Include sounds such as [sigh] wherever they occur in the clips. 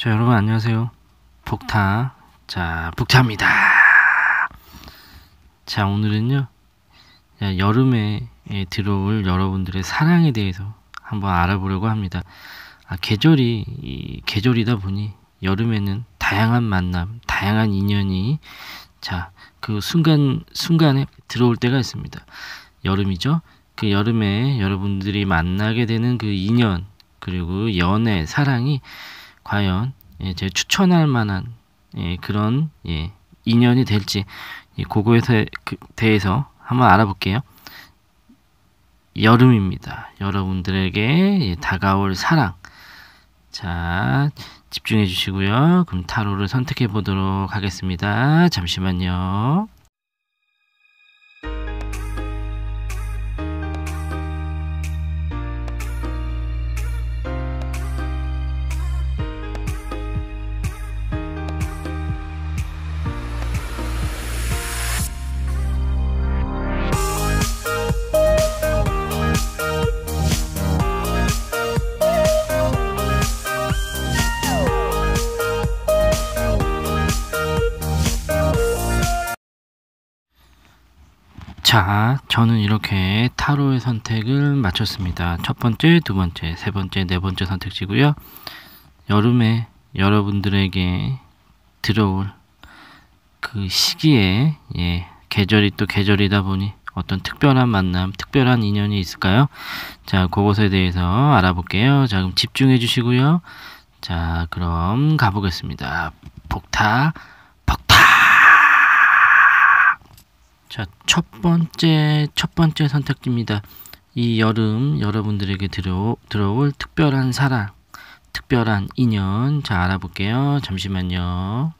자 여러분 안녕하세요 복타 자 복타입니다 자 오늘은요 자, 여름에 예, 들어올 여러분들의 사랑에 대해서 한번 알아보려고 합니다 아, 계절이 이, 계절이다 보니 여름에는 다양한 만남 다양한 인연이 자그 순간 순간에 들어올 때가 있습니다 여름이죠 그 여름에 여러분들이 만나게 되는 그 인연 그리고 연애 사랑이 과연 예, 제 추천할 만한 예, 그런 예, 인연이 될지 그거에 그, 대해서 한번 알아볼게요. 여름입니다. 여러분들에게 다가올 사랑. 자, 집중해 주시고요. 그럼 타로를 선택해 보도록 하겠습니다. 잠시만요. 자, 저는 이렇게 타로의 선택을 마쳤습니다. 첫 번째, 두 번째, 세 번째, 네 번째 선택지고요. 여름에 여러분들에게 들어올 그 시기에 예, 계절이 또 계절이다 보니 어떤 특별한 만남, 특별한 인연이 있을까요? 자, 그것에 대해서 알아볼게요. 자, 그럼 집중해 주시고요. 자, 그럼 가보겠습니다. 폭타 자, 첫 번째 첫 번째 선택지입니다. 이 여름 여러분들에게 들어, 들어올 특별한 사랑, 특별한 인연 자 알아볼게요. 잠시만요.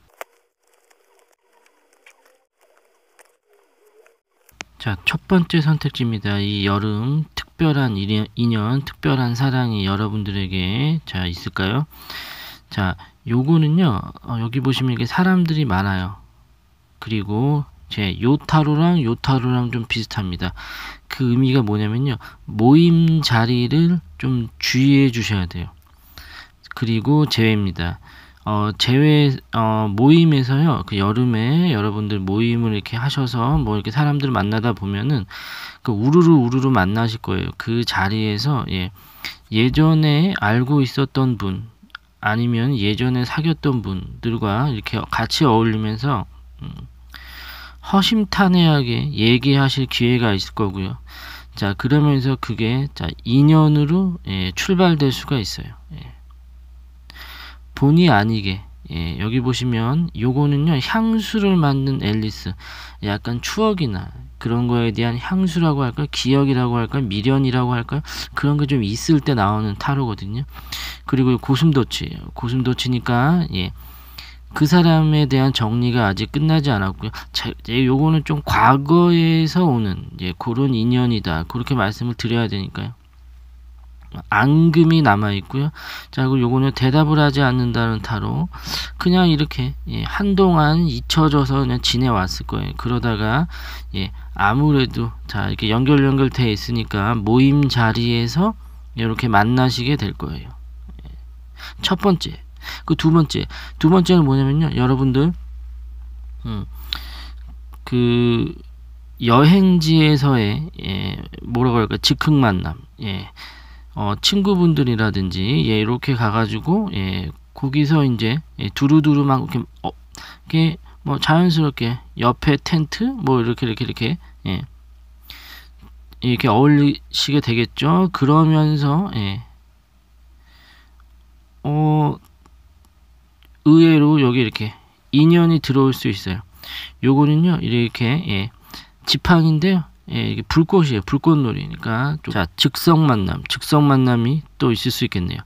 자, 첫 번째 선택지입니다. 이 여름 특별한 인연, 특별한 사랑이 여러분들에게 자 있을까요? 자, 요거는요. 어, 여기 보시면 이게 사람들이 많아요. 그리고 제 요타루랑 요타루랑 좀 비슷합니다. 그 의미가 뭐냐면요. 모임 자리를 좀 주의해 주셔야 돼요. 그리고 제외입니다. 어, 제외 어, 모임에서요. 그 여름에 여러분들 모임을 이렇게 하셔서 뭐 이렇게 사람들 만나다 보면은 그 우르르 우르르 만나실 거예요. 그 자리에서 예. 예전에 알고 있었던 분 아니면 예전에 사귀었던 분들과 이렇게 같이 어울리면서 음, 허심탄회하게 얘기하실 기회가 있을 거고요. 자, 그러면서 그게 자, 인연으로 예, 출발될 수가 있어요. 예. 본의 아니게 예, 여기 보시면 요거는요 향수를 만든 앨리스 약간 추억이나 그런 거에 대한 향수라고 할까 기억이라고 할까 미련이라고 할까 그런 게 좀 있을 때 나오는 타로거든요 그리고 고슴도치예 고슴도치니까 예그 사람에 대한 정리가 아직 끝나지 않았고요. 자, 요거는 좀 과거에서 오는 예, 그런 인연이다. 그렇게 말씀을 드려야 되니까요. 앙금이 남아 있고요. 자, 그리고 요거는 대답을 하지 않는다는 타로 그냥 이렇게 예, 한동안 잊혀져서 그냥 지내왔을 거예요. 그러다가 예, 아무래도 자 이렇게 연결 연결돼 있으니까 모임 자리에서 이렇게 만나시게 될 거예요. 예. 첫 번째 그두 번째, 두 번째는 뭐냐면요, 여러분들, 음, 그 여행지에서의 예, 뭐라고 할까 즉흥 만남, 예, 어, 친구분들이라든지 예, 이렇게 가가지고 예, 거기서 이제 예, 두루두루 막 이렇게 어, 이렇게 뭐 자연스럽게 옆에 텐트 뭐 이렇게 이렇게 이렇게 예, 이렇게 어울리시게 되겠죠. 그러면서 예, 어 의외로 여기 이렇게 인연이 들어올 수 있어요. 요거는요 이렇게 예, 지팡인데요. 예, 이게 불꽃이에요. 불꽃놀이니까 좀, 자 즉석 만남, 즉석 만남이 또 있을 수 있겠네요.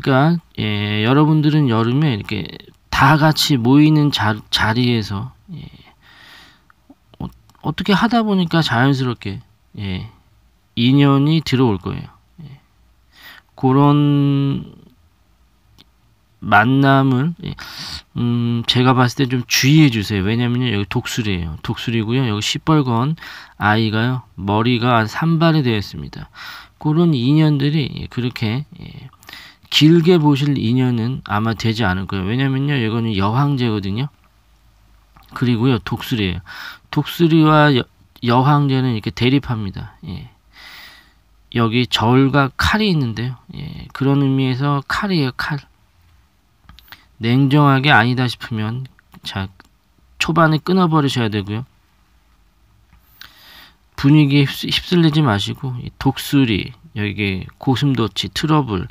그러니까 예, 여러분들은 여름에 이렇게 다 같이 모이는 자, 자리에서 예, 어, 어떻게 하다 보니까 자연스럽게 예, 인연이 들어올 거예요. 예, 그런 만남은 예. 음 제가 봤을 때 좀 주의해 주세요. 왜냐면요 여기 독수리예요. 독수리고요. 여기 시뻘건 아이가요 머리가 산발이 되어 있습니다. 그런 인연들이 예, 그렇게 예, 길게 보실 인연은 아마 되지 않을 거예요. 왜냐면요 이거는 여황제거든요. 그리고요 독수리예요. 독수리와 여, 여황제는 이렇게 대립합니다. 예. 여기 절과 칼이 있는데요. 예, 그런 의미에서 칼이에요, 칼. 냉정하게 아니다 싶으면 자 초반에 끊어버리셔야 되고요. 분위기에 휩쓸리지 마시고 독수리, 여기 고슴도치, 트러블,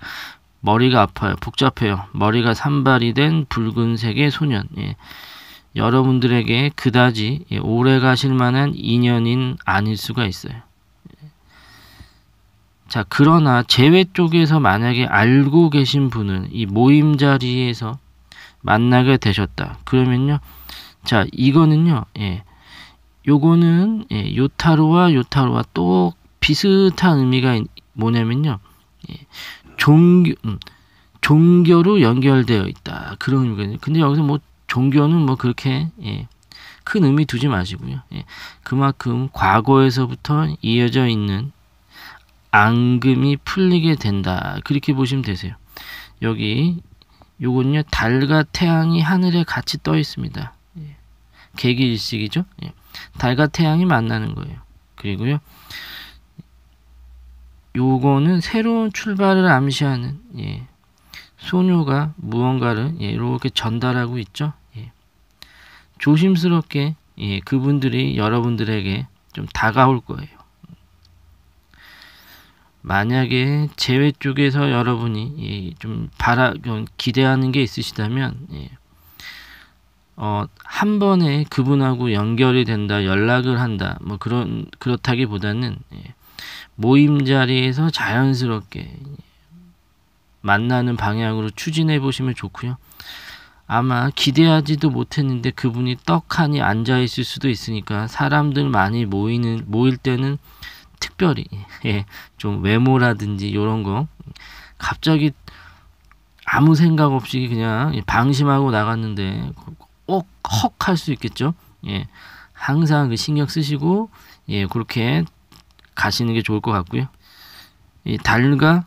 머리가 아파요, 복잡해요. 머리가 산발이 된 붉은색의 소년. 예. 여러분들에게 그다지 예, 오래 가실 만한 인연인 아닐 수가 있어요. 예. 자, 그러나 제외 쪽에서 만약에 알고 계신 분은 이 모임 자리에서 만나게 되셨다. 그러면요. 자, 이거는요. 예. 요거는 예, 요타로와 요타로와 또 비슷한 의미가 뭐냐면요. 예, 종교 음, 종교로 연결되어 있다. 그런 의미거든요. 근데 여기서 뭐 종교는 뭐 그렇게 예, 큰 의미 두지 마시고요. 예, 그만큼 과거에서부터 이어져 있는 앙금이 풀리게 된다. 그렇게 보시면 되세요. 여기 요건요 달과 태양이 하늘에 같이 떠 있습니다. 예. 개기일식이죠. 예. 달과 태양이 만나는 거예요. 그리고요 요거는 새로운 출발을 암시하는 예. 소녀가 무언가를 예, 이렇게 전달하고 있죠. 예. 조심스럽게 예, 그분들이 여러분들에게 좀 다가올 거예요. 만약에 재회 쪽에서 여러분이 예, 좀 바라 기대하는 게 있으시다면 예. 어, 한 번에 그분하고 연결이 된다, 연락을 한다, 뭐 그런 그렇다기보다는 예, 모임 자리에서 자연스럽게 만나는 방향으로 추진해 보시면 좋고요. 아마 기대하지도 못했는데 그분이 떡하니 앉아 있을 수도 있으니까 사람들 많이 모이는 모일 때는 특별히 예, 좀 외모라든지 이런 거 갑자기 아무 생각 없이 그냥 방심하고 나갔는데 꼭 헉 할 수 있겠죠. 예, 항상 그 신경 쓰시고 예, 그렇게 가시는 게 좋을 것 같고요. 이 달과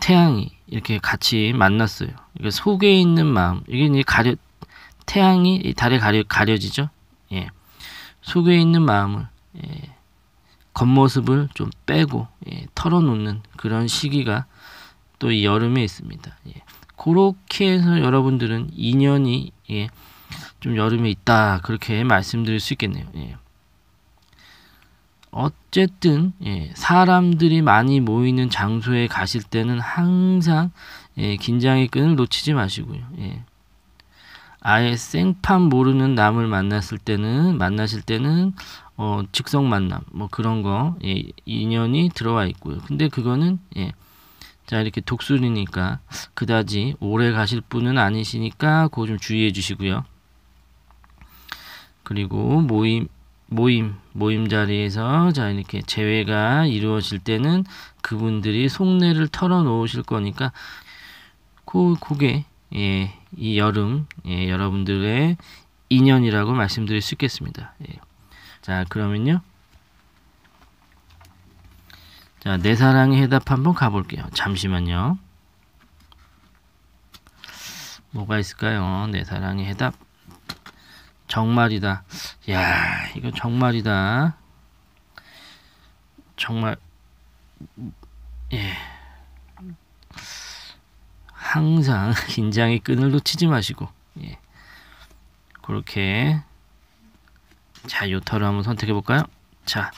태양이 이렇게 같이 만났어요. 이게 속에 있는 마음 이게 이제 가려 태양이 달에 가려 가려지죠. 예, 속에 있는 마음을 예, 겉모습을 좀 빼고 예, 털어놓는 그런 시기가 또 이 여름에 있습니다. 예. 그렇게 해서 여러분들은 인연이 예, 좀 여름에 있다 그렇게 말씀드릴 수 있겠네요. 예. 어쨌든 예, 사람들이 많이 모이는 장소에 가실 때는 항상 예, 긴장의 끈을 놓치지 마시고요. 예. 아예 생판 모르는 남을 만났을 때는 만나실 때는 어, 즉석 만남 뭐 그런 거 예, 인연이 들어와 있고요. 근데 그거는 예. 자 이렇게 독수리니까 그다지 오래 가실 분은 아니시니까 그거 좀 주의해 주시고요. 그리고 모임 모임 모임 자리에서 자 이렇게 재회가 이루어질 때는 그분들이 속내를 털어놓으실 거니까 그 그게 예, 이 여름 예, 여러분들의 인연이라고 말씀드릴 수 있겠습니다. 예. 자, 그러면요. 자, 내 사랑의 해답 한번 가볼게요. 잠시만요. 뭐가 있을까요? 내 사랑의 해답. 정말이다. 야, 이거 정말이다. 정말 예. 항상 [laughs] 긴장의 끈을 놓치지 마시고 예. 그렇게 자, 요 타로 한번 선택해 볼까요? 자,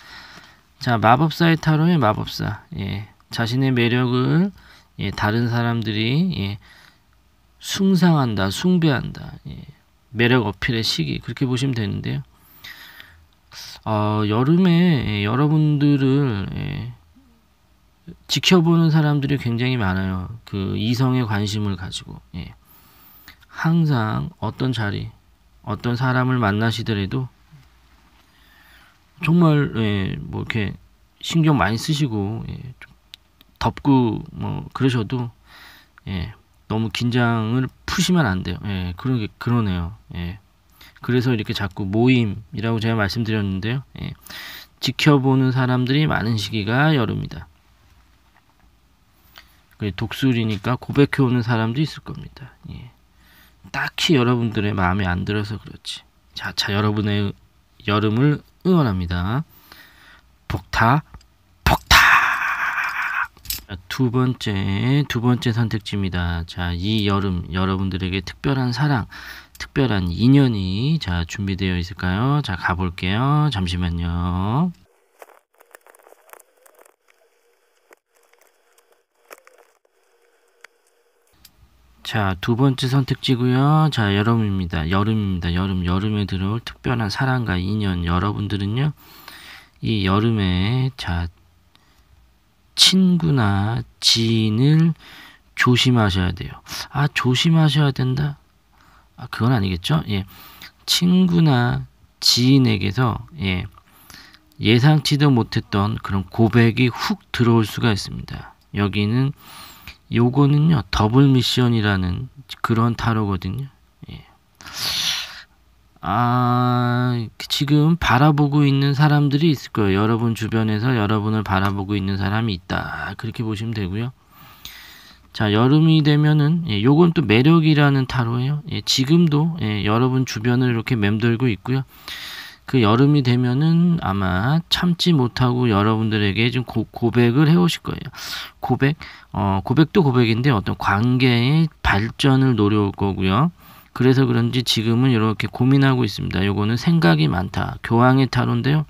자 마법사의 타로의 마법사. 예, 자신의 매력을 예, 다른 사람들이 예, 숭상한다, 숭배한다. 예, 매력 어필의 시기 그렇게 보시면 되는데요. 어, 여름에 예, 여러분들을 예, 지켜보는 사람들이 굉장히 많아요. 그 이성에 관심을 가지고 예. 항상 어떤 자리, 어떤 사람을 만나시더라도 정말 예, 뭐 이렇게 신경 많이 쓰시고 예, 좀 덥고 뭐 그러셔도 예, 너무 긴장을 푸시면 안 돼요. 예, 그런 게 그러네요. 예. 그래서 이렇게 자꾸 모임이라고 제가 말씀드렸는데요. 예. 지켜보는 사람들이 많은 시기가 여름이다. 독수리니까 고백해오는 사람도 있을 겁니다. 예. 딱히 여러분들의 마음에 안 들어서 그렇지. 자, 자, 여러분의 여름을 응원합니다. 폭타 폭타 두 번째 두 번째 선택지입니다. 자, 이 여름 여러분들에게 특별한 사랑, 특별한 인연이 자 준비되어 있을까요? 자, 가볼게요. 잠시만요. 자, 두 번째 선택지고요. 자, 여름입니다. 여름입니다. 여름, 여름에 들어올 특별한 사랑과 인연. 여러분들은요. 이 여름에 자 친구나 지인을 조심하셔야 돼요. 아, 조심하셔야 된다. 아, 그건 아니겠죠? 예. 친구나 지인에게서 예. 예상치도 못했던 그런 고백이 훅 들어올 수가 있습니다. 여기는 요거는요, 더블 미션이라는 그런 타로거든요. 예. 아, 지금 바라보고 있는 사람들이 있을 거예요. 여러분 주변에서 여러분을 바라보고 있는 사람이 있다. 그렇게 보시면 되고요. 자, 여름이 되면은, 예, 요건 또 매력이라는 타로예요. 예, 지금도, 예, 여러분 주변을 이렇게 맴돌고 있고요. 그 여름이 되면은 아마 참지 못하고 여러분들에게 좀 고, 고백을 해오실 거예요. 고백, 어, 고백도 고백인데 어떤 관계의 발전을 노려올 거고요. 그래서 그런지 지금은 이렇게 고민하고 있습니다. 요거는 생각이 많다. 교황의 타로인데요.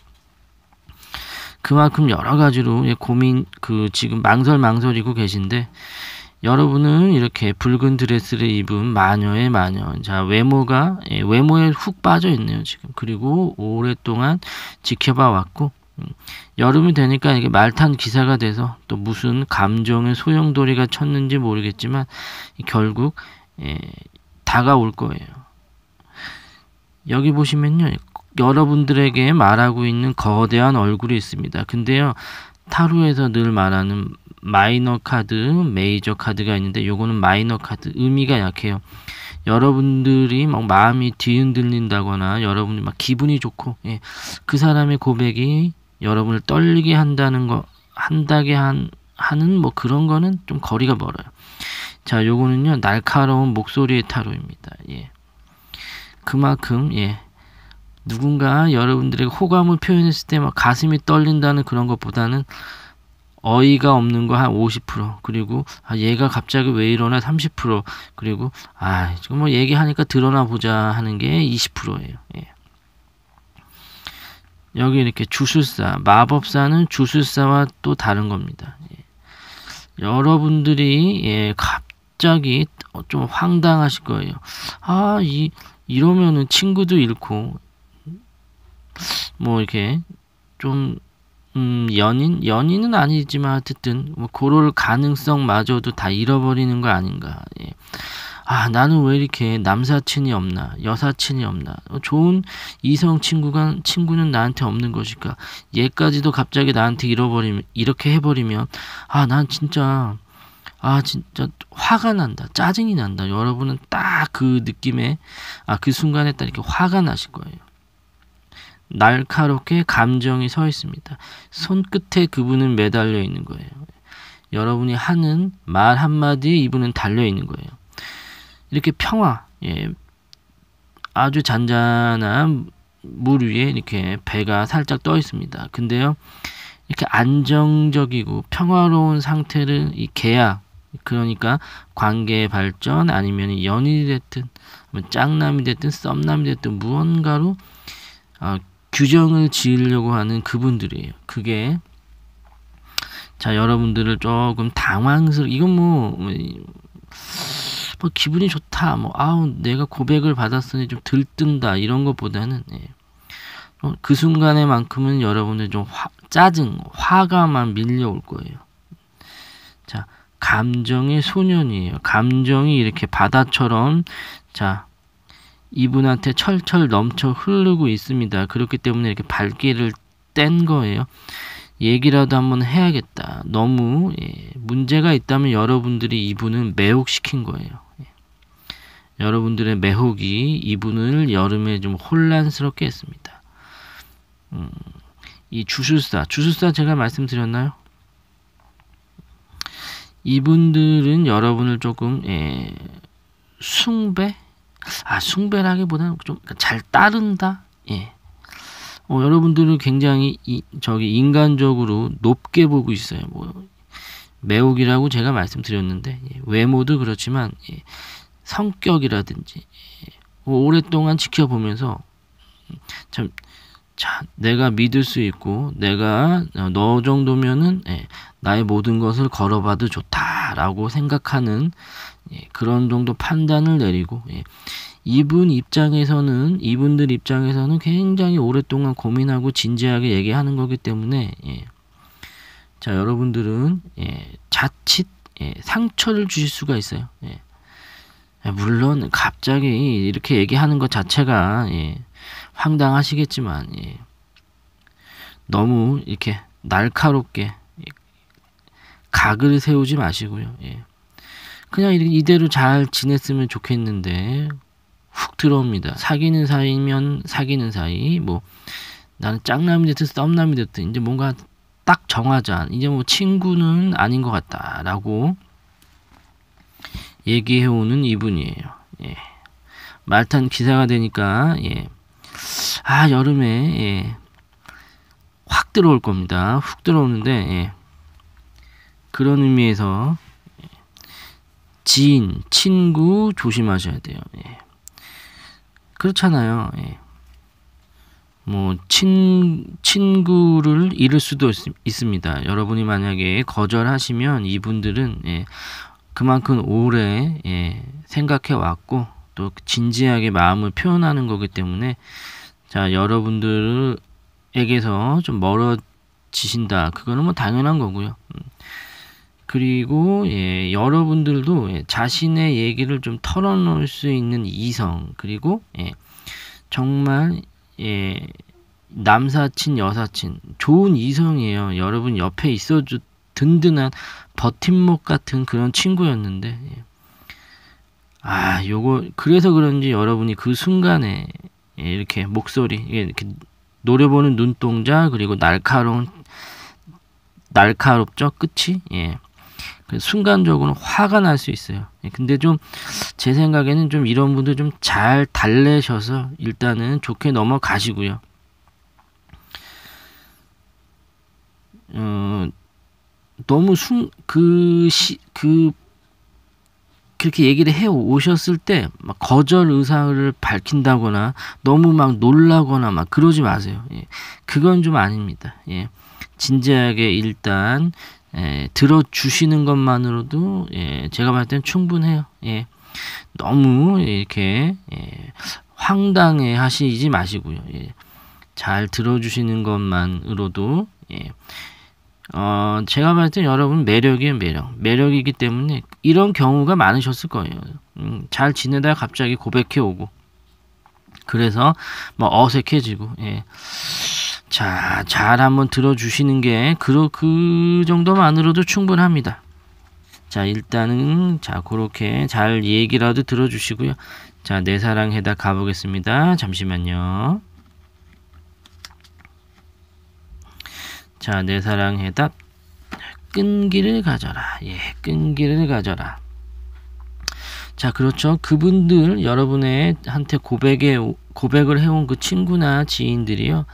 그만큼 여러 가지로 예, 고민, 그 지금 망설망설이고 계신데 여러분은 이렇게 붉은 드레스를 입은 마녀의 마녀. 자, 외모가, 예, 외모에 훅 빠져 있네요, 지금. 그리고 오랫동안 지켜봐 왔고, 음, 여름이 되니까 이게 말탄 기사가 돼서 또 무슨 감정의 소용돌이가 쳤는지 모르겠지만 결국 예, 다가올 거예요. 여기 보시면요. 여러분들에게 말하고 있는 거대한 얼굴이 있습니다. 근데요. 타루에서늘 말하는 마이너 카드, 메이저 카드가 있는데 요거는 마이너 카드 의미가 약해요. 여러분들이 막 마음이 뒤흔들린다거나 여러분이 막 기분이 좋고 예, 그 사람의 고백이 여러분을 떨리게 한다는 거 한다게 한 하는 뭐 그런 거는 좀 거리가 멀어요. 자, 요거는요. 날카로운 목소리의 타로입니다. 예. 그만큼 예. 누군가 여러분들에게 호감을 표현했을 때 막 가슴이 떨린다는 그런 것보다는 어이가 없는 거 한 50% 그리고 아 얘가 갑자기 왜 이러나 30% 그리고 아 지금 뭐 얘기하니까 드러나 보자 하는 게 20%예요. 예. 여기 이렇게 주술사 마법사는 주술사와 또 다른 겁니다. 예. 여러분들이 예, 갑자기 좀 황당하실 거예요. 아이 이러면은 친구도 잃고 뭐 이렇게 좀 음, 연인 연인은 아니지만 어쨌든 뭐 그럴 가능성마저도 다 잃어버리는 거 아닌가. 예. 아 나는 왜 이렇게 남사친이 없나 여사친이 없나 어, 좋은 이성 친구가 친구는 나한테 없는 것일까 얘까지도 갑자기 나한테 잃어버리면 이렇게 해버리면 아난 진짜 아 진짜 화가 난다 짜증이 난다 여러분은 딱 그 느낌에 아 그 순간에 딱 이렇게 화가 나실 거예요 날카롭게 감정이 서 있습니다. 손끝에 그분은 매달려 있는 거예요. 여러분이 하는 말 한마디에 이분은 달려 있는 거예요. 이렇게 평화, 예, 아주 잔잔한 물 위에 이렇게 배가 살짝 떠 있습니다. 근데요, 이렇게 안정적이고 평화로운 상태를 이 계약, 그러니까 관계 발전 아니면 연인이 됐든 짝남이 됐든 썸남이 됐든 무언가로 어, 규정을 지으려고 하는 그분들이에요. 그게 자 여러분들을 조금 당황스러 이건 뭐, 뭐, 뭐 기분이 좋다 뭐 아우 내가 고백을 받았으니 좀 들뜬다 이런 것보다는 예. 어, 그 순간에만큼은 여러분들 좀 화, 짜증 화가만 밀려올 거예요. 자 감정의 소년이에요. 감정이 이렇게 바다처럼 자 이분한테 철철 넘쳐 흐르고 있습니다. 그렇기 때문에 이렇게 발길을 뗀 거예요. 얘기라도 한번 해야겠다. 너무 예, 문제가 있다면 여러분들이 이분은 매혹시킨 거예요. 예. 여러분들의 매혹이 이분을 여름에 좀 혼란스럽게 했습니다. 음, 이 주술사, 주술사 제가 말씀드렸나요? 이분들은 여러분을 조금 예, 숭배, 아 숭배라기보다는 좀 잘 따른다. 예. 어, 여러분들은 굉장히 이, 저기 인간적으로 높게 보고 있어요. 뭐 매혹이라고 제가 말씀드렸는데 예. 외모도 그렇지만 예. 성격이라든지 예. 뭐, 오랫동안 지켜보면서 참 자, 내가 믿을 수 있고 내가 어, 너 정도면은 예, 나의 모든 것을 걸어봐도 좋다라고 생각하는 예, 그런 정도 판단을 내리고 예, 이분 입장에서는 이분들 입장에서는 굉장히 오랫동안 고민하고 진지하게 얘기하는 거기 때문에 예, 자 여러분들은 예, 자칫 예, 상처를 주실 수가 있어요. 예, 예 물론 갑자기 이렇게 얘기하는 것 자체가 예, 황당하시겠지만 예. 너무 이렇게 날카롭게 각을 세우지 마시고요. 예. 그냥 이대로 잘 지냈으면 좋겠는데 훅 들어옵니다. 사귀는 사이면 사귀는 사이 뭐 나는 짝남이 됐든 썸남이 됐든 이제 뭔가 딱 정하자. 이제 뭐 친구는 아닌 것 같다라고 얘기해오는 이분이에요. 예. 말탄 기사가 되니까 예. 아 여름에 예. 확 들어올 겁니다. 훅 들어오는데 예. 그런 의미에서 예. 지인, 친구 조심하셔야 돼요. 예. 그렇잖아요. 예. 뭐, 친, 친구를 잃을 수도 있, 있 습니다 여러분이 만약에 거절하시면 이분들은 예, 그만큼 오래 예. 생각해 왔고, 또 진지하게 마음을 표현하는 거기 때문에 자 여러분들에게서 좀 멀어지신다 그거는 뭐 당연한 거고요 음. 그리고 예, 여러분들도 예, 자신의 얘기를 좀 털어놓을 수 있는 이성 그리고 예, 정말 예, 남사친 여사친 좋은 이성이에요 여러분 옆에 있어 든든한 버팀목 같은 그런 친구였는데 예. 아, 요거 그래서 그런지 여러분이 그 순간에 이렇게 목소리 이렇게 노려보는 눈동자 그리고 날카로운 날카롭죠 끝이 예 그 순간적으로 화가 날 수 있어요 예, 근데 좀 제 생각에는 좀 이런 분들 좀 잘 달래셔서 일단은 좋게 넘어가시고요 어, 너무 순그시그 그렇게 얘기를 해 오셨을 때막 거절 의사를 밝힌다거나 너무 막 놀라거나 막 그러지 마세요. 예. 그건 좀 아닙니다. 예. 진지하게 일단 예, 들어주시는 것만으로도 예, 제가 봤을 때는 충분해요. 예. 너무 이렇게 예, 황당해 하시지 마시고요. 예. 잘 들어주시는 것만으로도 예. 어, 제가 봤을 때 여러분 매력이에요, 매력. 매력이기 때문에 이런 경우가 많으셨을 거예요. 음, 잘지내다 갑자기 고백해 오고 그래서 뭐 어색해지고 예. 자, 잘 한번 들어주시는 게, 그, 그 정도만으로도 충분합니다. 자, 일단은, 자, 그렇게 잘 얘기라도 들어주시고요. 자, 내 사랑해다 가보겠습니다. 잠시만요. 자, 내 사랑해답 끈기를 가져라. 예, 끈기를 가져라. 자, 그렇죠. 그분들, 여러분의 한테 고백에, 고백을 해온 그 친구나 지인들이요.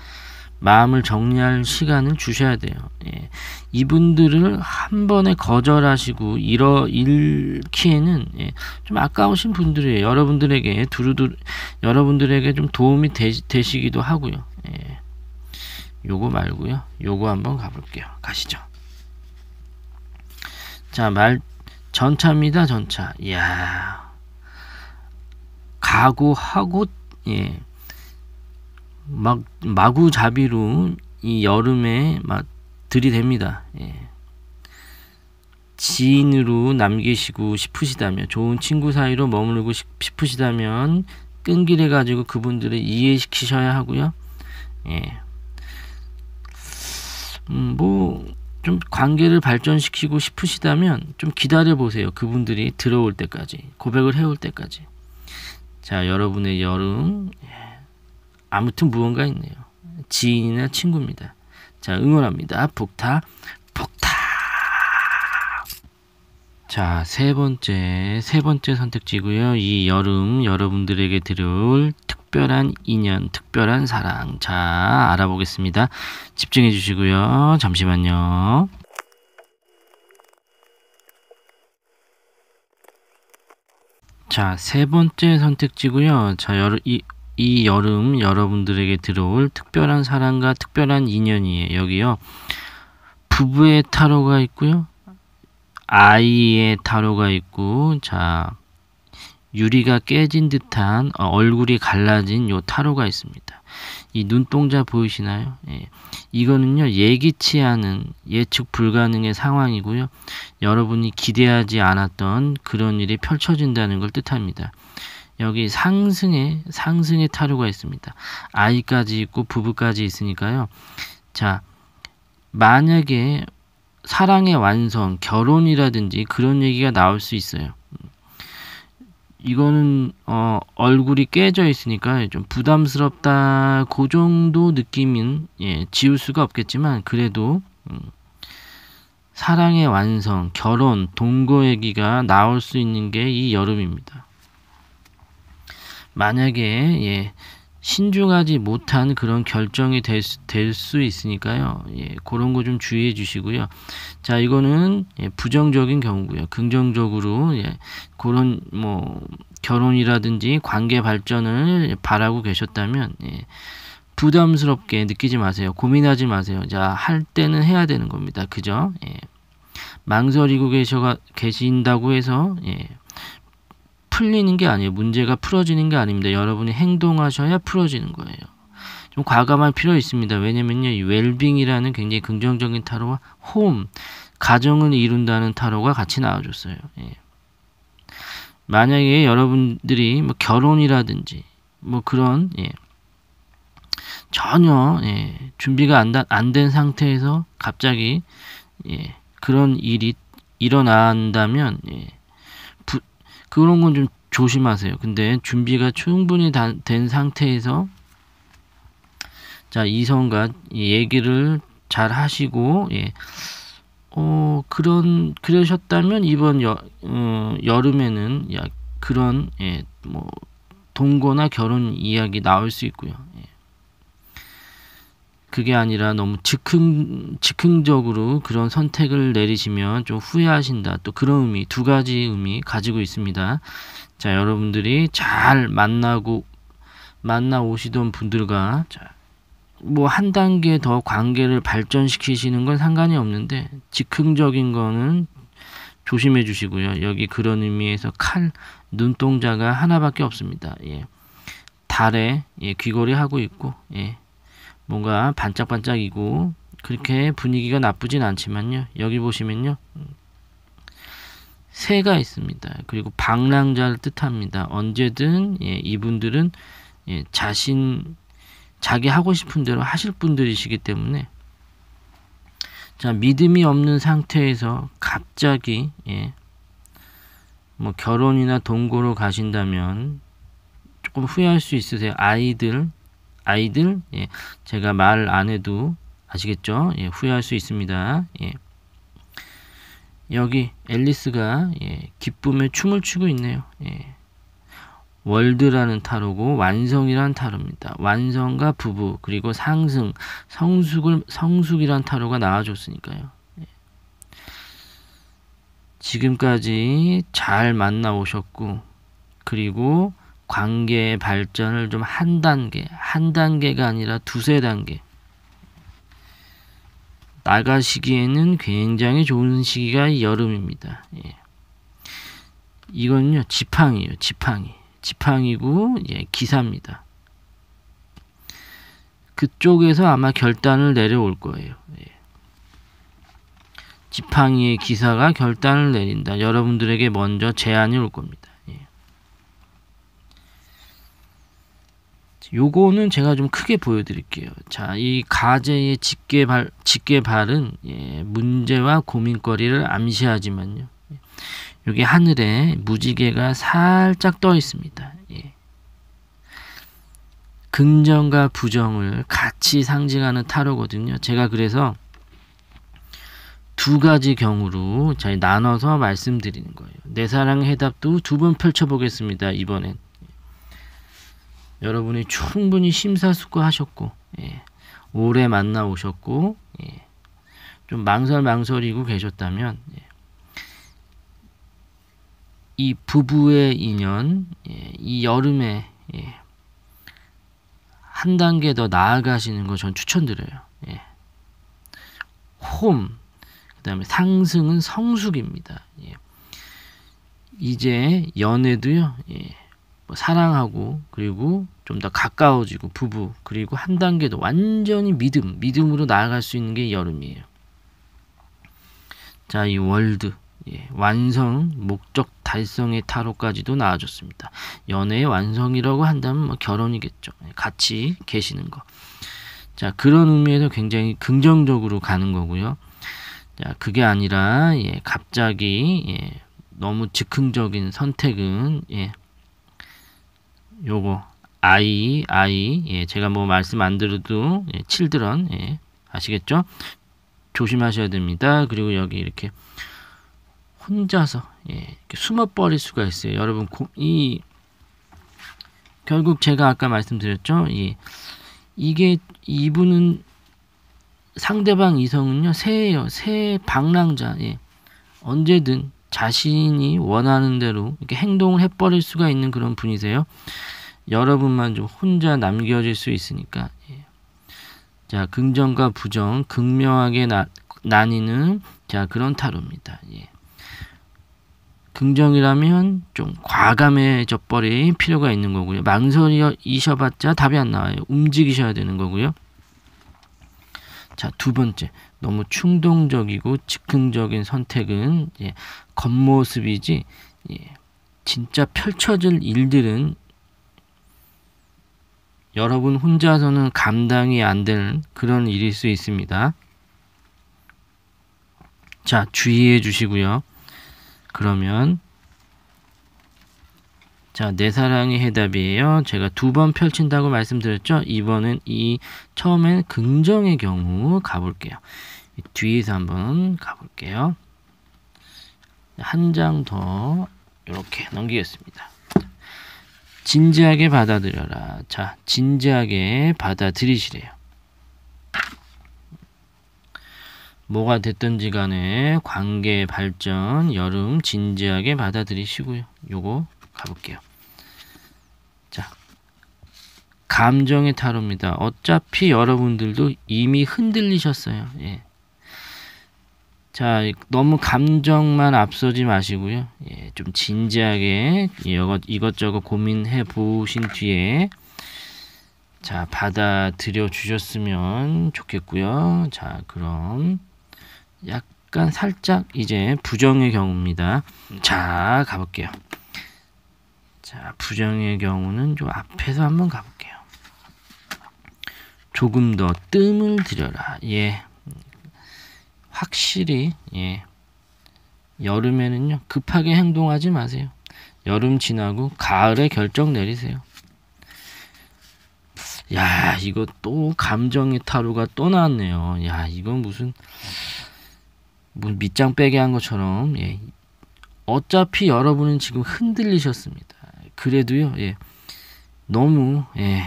마음을 정리할 시간을 주셔야 돼요. 예. 이분들을 한 번에 거절하시고 잃어 잃기에는 예. 좀 아까우신 분들이에요. 여러분들에게 두루두루 여러분들에게 좀 도움이 되, 시기도 하고요. 예. 요거 말고요. 요거 한번 가볼게요. 가시죠. 자, 말 전차입니다. 전차. 이야. 가구하고 예. 막 마구잡이로 이 여름에 막 들이댑니다. 예. 지인으로 남기시고 싶으시다면 좋은 친구 사이로 머무르고 싶으시다면 끈기를 가지고 그분들을 이해시키셔야 하고요. 예. 음, 뭐좀 관계를 발전시키고 싶으시다면 좀 기다려 보세요. 그분들이 들어올 때까지 고백을 해올 때까지. 자 여러분의 여름 예, 아무튼 무언가 있네요. 지인이나 친구입니다. 자 응원합니다. 북타 북타. 자세 번째 세 번째 선택지고요. 이 여름 여러분들에게 들어올 특별한 인연, 특별한 사랑. 자, 알아보겠습니다. 집중해 주시고요. 잠시만요. 자, 세 번째 선택지고요. 자, 여러, 이, 이 여름 여러분들에게 들어올 특별한 사랑과 특별한 인연이에요. 여기요. 부부의 타로가 있고요. 아이의 타로가 있고, 자, 유리가 깨진 듯한 어, 얼굴이 갈라진 요 타로가 있습니다. 이 눈동자 보이시나요? 예. 이거는요 예기치 않은 예측 불가능의 상황이고요. 여러분이 기대하지 않았던 그런 일이 펼쳐진다는 걸 뜻합니다. 여기 상승의 상승의 타로가 있습니다. 아이까지 있고 부부까지 있으니까요. 자 만약에 사랑의 완성, 결혼이라든지 그런 얘기가 나올 수 있어요. 이거는 어, 얼굴이 깨져 있으니까 좀 부담스럽다 그 정도 느낌은 예, 지울 수가 없겠지만 그래도 음, 사랑의 완성, 결혼, 동거 얘기가 나올 수 있는 게 이 여름입니다. 만약에 예, 신중하지 못한 그런 결정이 될 수 있으니까요. 예, 그런 거 좀 주의해 주시고요. 자, 이거는 예, 부정적인 경우고요. 긍정적으로 예, 그런 뭐 결혼이라든지 관계 발전을 바라고 계셨다면 예, 부담스럽게 느끼지 마세요. 고민하지 마세요. 자, 할 때는 해야 되는 겁니다. 그죠? 예. 망설이고 계셔 가 계신다고 해서 예. 풀리는 게 아니에요. 문제가 풀어지는 게 아닙니다. 여러분이 행동하셔야 풀어지는 거예요. 좀 과감할 필요 있습니다. 왜냐면요. 이 웰빙이라는 굉장히 긍정적인 타로와 홈, 가정을 이룬다는 타로가 같이 나와줬어요. 예. 만약에 여러분들이 뭐 결혼이라든지 뭐 그런 예. 전혀 예. 준비가 안 된 상태에서 갑자기 예. 그런 일이 일어난다면 예. 그런 건 좀 조심하세요. 근데 준비가 충분히 다, 된 상태에서 자 이성과 얘기를 잘 하시고 예. 어 그런 그러셨다면 이번 여, 어, 여름에는 야, 그런 예, 뭐 동거나 결혼 이야기 나올 수 있고요. 예. 그게 아니라 너무 즉흥 즉흥적으로 그런 선택을 내리시면 좀 후회하신다. 또 그런 의미 두 가지 의미 가지고 있습니다. 자, 여러분들이 잘 만나고 만나 오시던 분들과 뭐 한 단계 더 관계를 발전시키시는 건 상관이 없는데 즉흥적인 거는 조심해 주시고요. 여기 그런 의미에서 칼 눈동자가 하나밖에 없습니다. 예. 달에 예, 귀걸이 하고 있고 예. 뭔가 반짝반짝이고 그렇게 분위기가 나쁘진 않지만요. 여기 보시면요. 새가 있습니다. 그리고 방랑자를 뜻합니다. 언제든 예, 이분들은 예, 자신 자기 하고 싶은 대로 하실 분들이시기 때문에 자 믿음이 없는 상태에서 갑자기 예, 뭐 결혼이나 동거로 가신다면 조금 후회할 수 있으세요. 아이들 아이들 예, 제가 말 안 해도 아시겠죠? 예, 후회할 수 있습니다. 예. 여기 앨리스가 예, 기쁨에 춤을 추고 있네요. 예. 월드라는 타로고 완성이란 타로입니다. 완성과 부부 그리고 상승 성숙을 성숙이란 타로가 나와줬으니까요. 예. 지금까지 잘 만나오셨고 그리고 관계의 발전을 좀 한 단계, 한 단계가 아니라 두세 단계 나가시기에는 굉장히 좋은 시기가 여름입니다. 예. 이건요 지팡이요 지팡이 지팡이고 예, 기사입니다. 그쪽에서 아마 결단을 내려올 거예요. 예. 지팡이의 기사가 결단을 내린다. 여러분들에게 먼저 제안이 올 겁니다. 요거는 제가 좀 크게 보여드릴게요. 자, 이 가제의 직계발, 직계발은 예, 문제와 고민거리를 암시하지만요. 여기 하늘에 무지개가 살짝 떠 있습니다. 예. 긍정과 부정을 같이 상징하는 타로거든요. 제가 그래서 두 가지 경우로 잘 나눠서 말씀드리는 거예요. 내 사랑 해답도 두 번 펼쳐보겠습니다. 이번엔. 여러분이 충분히 심사숙고하셨고 예, 오래 만나 오셨고 예, 좀 망설망설이고 계셨다면 예, 이 부부의 인연 예, 이 여름에 예, 한 단계 더 나아가시는 거 전 추천드려요. 예. 홈 그다음에 상승은 성숙입니다. 이제 연애도요. 예. 뭐 사랑하고 그리고 좀 더 가까워지고 부부 그리고 한 단계 도 완전히 믿음 믿음으로 나아갈 수 있는 게 여름이에요. 자 이 월드 예, 완성 목적 달성의 타로까지도 나와줬습니다. 연애의 완성이라고 한다면 뭐 결혼이겠죠. 예, 같이 계시는 거. 자 그런 의미에서 굉장히 긍정적으로 가는 거고요. 자 그게 아니라 예, 갑자기 예, 너무 즉흥적인 선택은 예, 요거 아이 아이 예, 제가 뭐 말씀 안 드려도 예, 칠드런 예, 아시겠죠? 조심하셔야 됩니다. 그리고 여기 이렇게 혼자서 예, 이렇게 숨어 버릴 수가 있어요. 여러분 고, 이 결국 제가 아까 말씀드렸죠. 예, 이게 이분은 상대방 이성은요 새예요. 새 방랑자 예, 언제든 자신이 원하는 대로 이렇게 행동을 해버릴 수가 있는 그런 분이세요. 여러분만 좀 혼자 남겨질 수 있으니까. 예. 자, 긍정과 부정, 극명하게 나, 나뉘는 자 그런 타로입니다. 예. 긍정이라면 좀 과감해져 버릴 필요가 있는 거고요. 망설이셔봤자 답이 안 나와요. 움직이셔야 되는 거고요. 자, 두 번째. 너무 충동적이고 즉흥적인 선택은 예, 겉모습이지 예, 진짜 펼쳐질 일들은 여러분 혼자서는 감당이 안 되는 그런 일일 수 있습니다. 자, 주의해 주시고요. 그러면 자, 내 사랑의 해답이에요. 제가 두 번 펼친다고 말씀드렸죠? 이번은이 처음엔 긍정의 경우 가볼게요. 뒤에서 한번 가볼게요. 한장더 이렇게 넘기겠습니다. 진지하게 받아들여라. 자, 진지하게 받아들이시래요. 뭐가 됐든지 간에 관계 발전 여름 진지하게 받아들이시고요. 요거 가볼게요. 자, 감정의 타로입니다. 어차피 여러분들도 이미 흔들리셨어요. 예. 자, 너무 감정만 앞서지 마시고요. 예, 좀 진지하게 이것, 이것저것 고민해 보신 뒤에 자, 받아들여 주셨으면 좋겠고요. 자, 그럼 약간 살짝 이제 부정의 경우입니다. 자, 가볼게요. 자, 부정의 경우는 좀 앞에서 한번 가볼게요. 조금 더 뜸을 들여라. 예, 확실히 예, 여름에는요 급하게 행동하지 마세요. 여름 지나고 가을에 결정 내리세요. 야 이거 또 감정의 타로가또 나왔네요. 야 이건 무슨 뭐 밑장 빼게 한 것처럼 예. 어차피 여러분은 지금 흔들리셨습니다. 그래도요 예. 너무 예.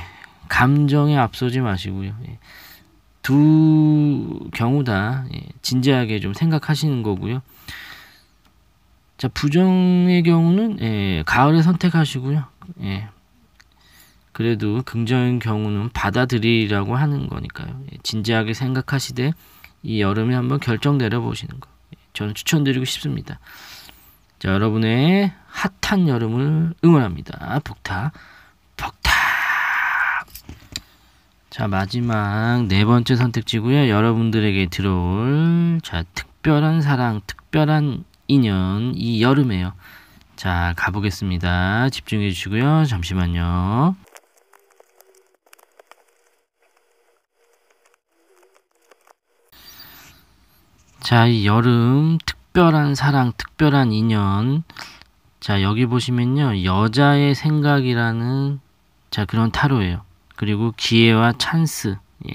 감정에 앞서지 마시고요. 예. 두 경우 다 예, 진지하게 좀 생각하시는 거고요. 자, 부정의 경우는 예, 가을에 선택하시고요. 예, 그래도 긍정인 경우는 받아들이라고 하는 거니까요. 예, 진지하게 생각하시되 이 여름에 한번 결정 내려보시는 거. 예, 저는 추천드리고 싶습니다. 자, 여러분의 핫한 여름을 응원합니다. 북타, 북타. 자 마지막 네 번째 선택지고요. 여러분들에게 들어올 자 특별한 사랑, 특별한 인연 이 여름에요. 자 가보겠습니다. 집중해 주시고요. 잠시만요. 자, 이 여름 특별한 사랑, 특별한 인연. 자, 여기 보시면요. 여자의 생각이라는 자, 그런 타로예요. 그리고 기회와 찬스. 예.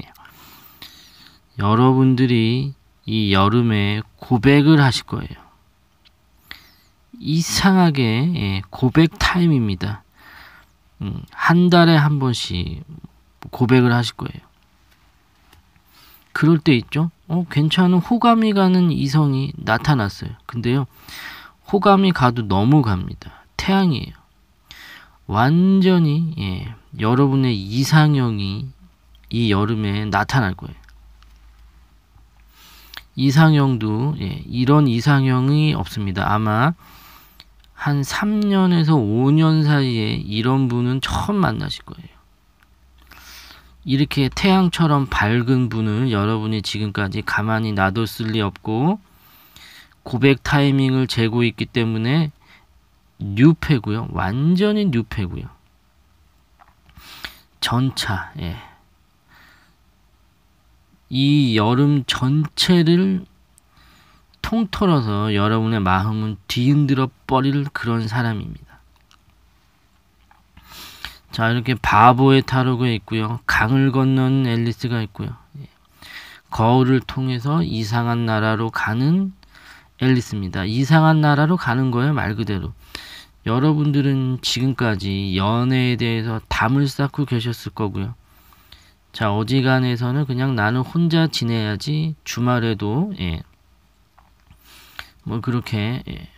여러분들이 이 여름에 고백을 하실 거예요. 이상하게 예, 고백 타임입니다. 음, 한 달에 한 번씩 고백을 하실 거예요. 그럴 때 있죠. 어, 괜찮은 호감이 가는 이성이 나타났어요. 근데요, 호감이 가도 너무 갑니다. 태양이에요. 완전히 예, 여러분의 이상형이 이 여름에 나타날 거예요. 이상형도 예, 이런 이상형이 없습니다. 아마 한 3년에서 5년 사이에 이런 분은 처음 만나실 거예요. 이렇게 태양처럼 밝은 분을 여러분이 지금까지 가만히 놔뒀을 리 없고 고백 타이밍을 재고 있기 때문에 뉴페고요. 완전히 뉴페고요. 전차. 예. 이 여름 전체를 통털어서 여러분의 마음은 뒤흔들어 버릴 그런 사람입니다. 자, 이렇게 바보의 타로가 있고요. 강을 건넌 앨리스가 있고요. 예. 거울을 통해서 이상한 나라로 가는 앨리스입니다. 이상한 나라로 가는 거예요, 말 그대로. 여러분들은 지금까지 연애에 대해서 담을 쌓고 계셨을 거고요. 자, 어지간해서는 그냥 나는 혼자 지내야지 주말에도 예. 뭐 그렇게 예.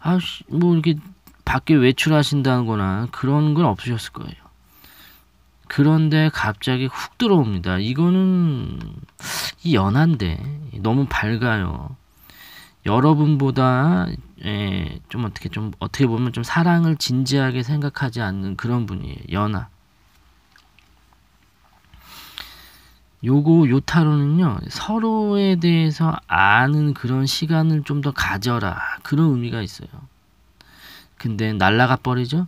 아, 뭐 이렇게 밖에 외출하신다거나 그런 건 없으셨을 거예요. 그런데 갑자기 훅 들어옵니다. 이거는 이 연한데 너무 밝아요. 여러분보다 예, 좀 어떻게 좀 어떻게 보면 좀 사랑을 진지하게 생각하지 않는 그런 분이에요. 연하. 요거 요타로는요 서로에 대해서 아는 그런 시간을 좀 더 가져라 그런 의미가 있어요. 근데 날라가 버리죠.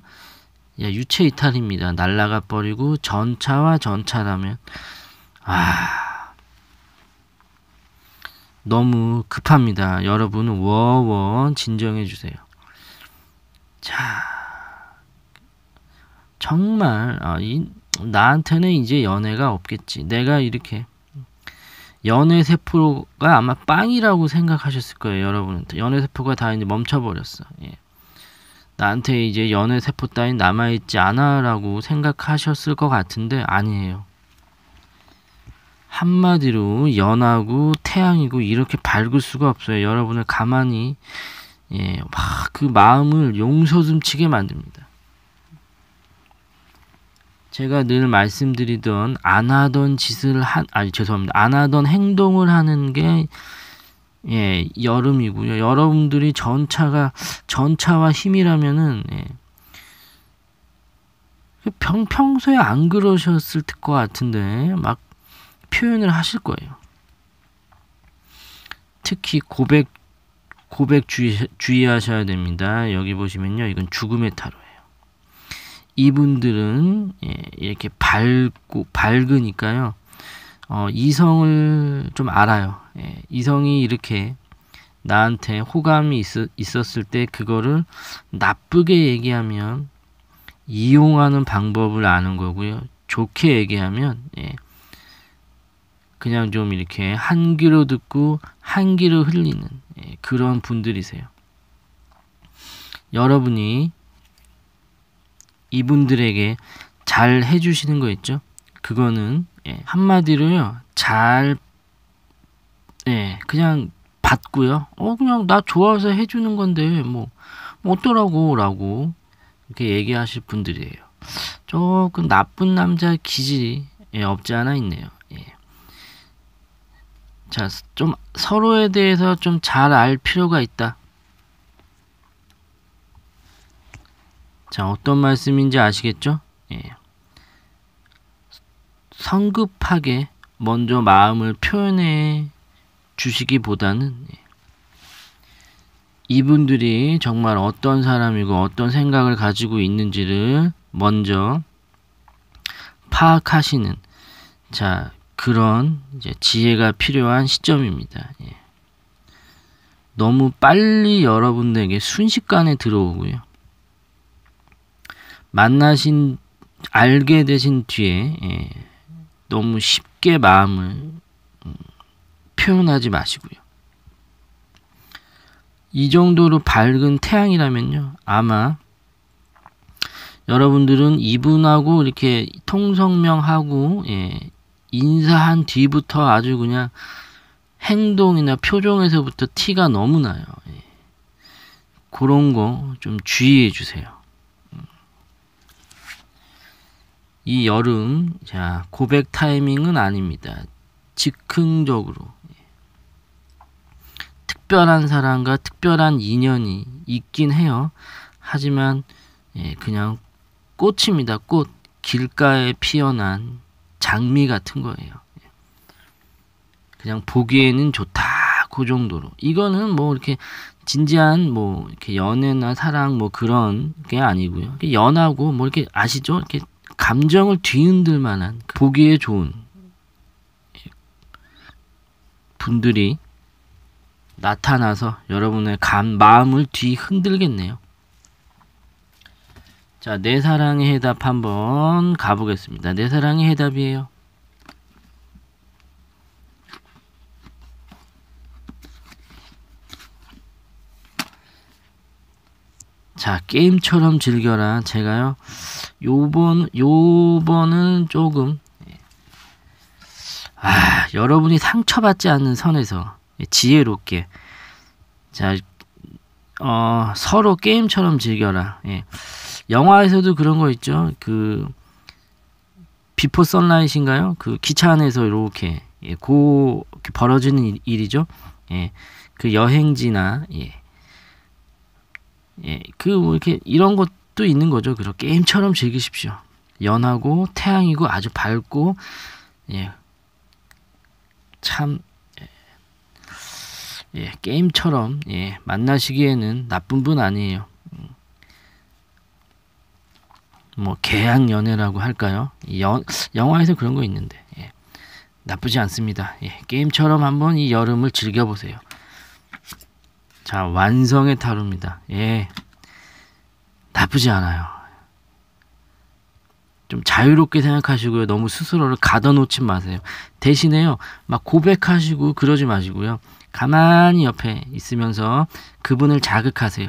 야, 유체 이탈입니다. 날라가 버리고 전차와 전차라면 아 너무 급합니다. 여러분 워원 진정해 주세요. 자, 정말 아, 이, 나한테는 이제 연애가 없겠지. 내가 이렇게 연애 세포가 아마 빵이라고 생각하셨을 거예요, 여러분한테. 연애 세포가 다 이제 멈춰버렸어. 예. 나한테 이제 연애 세포 따윈 남아있지 않아라고 생각하셨을 것 같은데 아니에요. 한마디로 연하고 태양이고 이렇게 밝을 수가 없어요. 여러분을 가만히 예, 막 그 마음을 용서좀치게 만듭니다. 제가 늘 말씀드리던 안 하던 짓을 한 아니 죄송합니다. 안 하던 행동을 하는 게 예, 여름이고요. 여러분들이 전차가 전차와 힘이라면은 예, 평, 평소에 안 그러셨을 것 같은데 막 표현을 하실 거예요. 특히 고백 고백 주의, 주의하셔야 됩니다. 여기 보시면요. 이건 죽음의 타로예요. 이분들은 예, 이렇게 밝고 밝으니까요. 어, 이성을 좀 알아요. 예, 이성이 이렇게 나한테 호감이 있, 었을때 그거를 나쁘게 얘기하면 이용하는 방법을 아는 거고요. 좋게 얘기하면 예, 그냥 좀 이렇게 한 귀로 듣고 한 귀로 흘리는 예, 그런 분들이세요. 여러분이 이분들에게 잘 해주시는 거 있죠? 그거는 예, 한마디로요. 잘 예, 그냥 받고요. 어 그냥 나 좋아서 해주는 건데 뭐, 뭐 어쩌라고라고 이렇게 얘기하실 분들이에요. 조금 나쁜 남자 기질이 예, 없지 않아 있네요. 자, 좀 서로에 대해서 좀 잘 알 필요가 있다. 자, 어떤 말씀인지 아시겠죠? 예. 성급하게 먼저 마음을 표현해 주시기보다는 예. 이분들이 정말 어떤 사람이고 어떤 생각을 가지고 있는지를 먼저 파악하시는 자 그런 지혜가 필요한 시점입니다. 예. 너무 빨리 여러분들에게 순식간에 들어오고요. 만나신 알게 되신 뒤에 예. 너무 쉽게 마음을 음, 표현하지 마시고요. 이 정도로 밝은 태양이라면요. 아마 여러분들은 이분하고 이렇게 통성명하고 예, 인사한 뒤부터 아주 그냥 행동이나 표정에서부터 티가 너무 나요. 예. 그런 거 좀 주의해 주세요. 음. 이 여름, 자, 고백 타이밍은 아닙니다. 즉흥적으로. 예. 특별한 사람과 특별한 인연이 있긴 해요. 하지만, 예, 그냥 꽃입니다. 꽃. 길가에 피어난 장미 같은 거예요. 그냥 보기에는 좋다 그 정도로 이거는 뭐 이렇게 진지한 뭐 이렇게 연애나 사랑 뭐 그런 게 아니고요. 연하고 뭐 이렇게 아시죠? 이렇게 감정을 뒤흔들 만한 그 보기에 좋은 예, 분들이 나타나서 여러분의 감 마음을 뒤흔들겠네요. 자, 내 사랑의 해답 한번 가보겠습니다. 내 사랑의 해답이에요. 자, 게임처럼 즐겨라. 제가요, 요번, 요번은 조금, 아, 여러분이 상처받지 않는 선에서 지혜롭게, 자, 어, 서로 게임처럼 즐겨라. 예. 영화에서도 그런 거 있죠. 그 비포 선라이트인가요? 그 기차 안에서 이렇게 예, 고 벌어지는 일, 일이죠. 예. 그 여행지나 예. 예. 그뭐 이렇게 이런 것도 있는 거죠. 그런 게임처럼 즐기십시오. 연하고 태양이고 아주 밝고 예. 참 예, 예 게임처럼 예, 만나시기에는 나쁜 분 아니에요. 뭐 계약 연애라고 할까요? 연, 영화에서 그런 거 있는데 예. 나쁘지 않습니다. 예. 게임처럼 한번 이 여름을 즐겨보세요. 자 완성의 타로입니다. 예, 나쁘지 않아요. 좀 자유롭게 생각하시고요. 너무 스스로를 가둬놓지 마세요. 대신에요, 막 고백하시고 그러지 마시고요. 가만히 옆에 있으면서 그분을 자극하세요.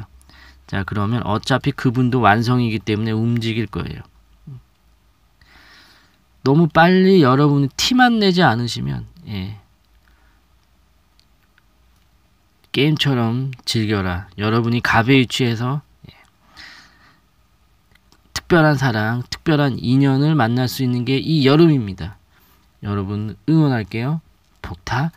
자, 그러면 어차피 그분도 완성이기 때문에 움직일 거예요. 너무 빨리 여러분이 티만 내지 않으시면 예. 게임처럼 즐겨라. 여러분이 갑에 위치해서 예. 특별한 사랑, 특별한 인연을 만날 수 있는 게 이 여름입니다. 여러분 응원할게요. 폭타